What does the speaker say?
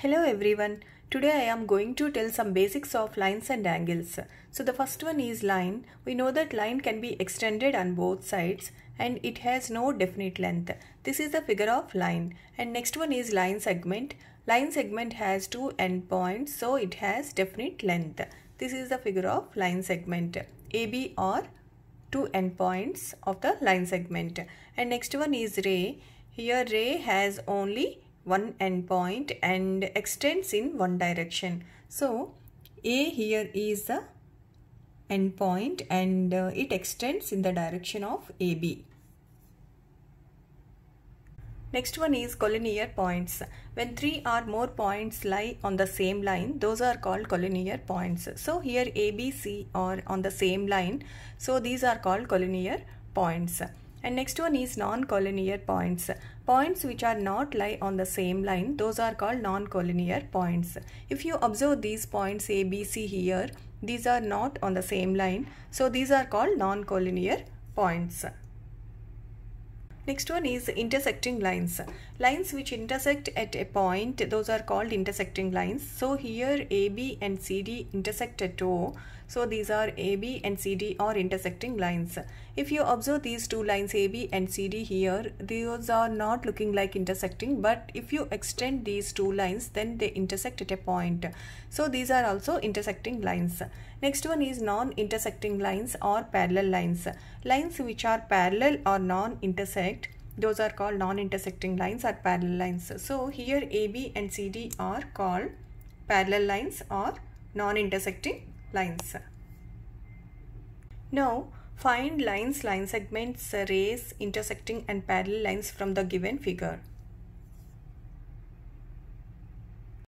Hello everyone. Today I am going to tell some basics of lines and angles. So the first one is line. We know that line can be extended on both sides and it has no definite length. This is the figure of line. And next one is line segment. Line segment has two endpoints so it has definite length. This is the figure of line segment. AB or two endpoints of the line segment. And next one is ray. Here ray has only one endpoint and extends in one direction. So A here is the endpoint and uh, it extends in the direction of AB. Next one is collinear points. When three or more points lie on the same line, those are called collinear points. So here A, B, C are on the same line. So these are called collinear points. And next one is non-collinear points. Points which are not lie on the same line, those are called non-collinear points. If you observe these points A, B, C here, these are not on the same line. So these are called non-collinear points. Next one is intersecting lines. Lines which intersect at a point, those are called intersecting lines. So here AB and CD intersect at O. So these are AB and CD are intersecting lines. If you observe these two lines AB and CD here, these are not looking like intersecting but if you extend these two lines then they intersect at a point. So these are also intersecting lines. Next one is non-intersecting lines or parallel lines. Lines which are parallel or non-intersect those are called non-intersecting lines or parallel lines so here AB and CD are called parallel lines or non-intersecting lines now find lines line segments rays intersecting and parallel lines from the given figure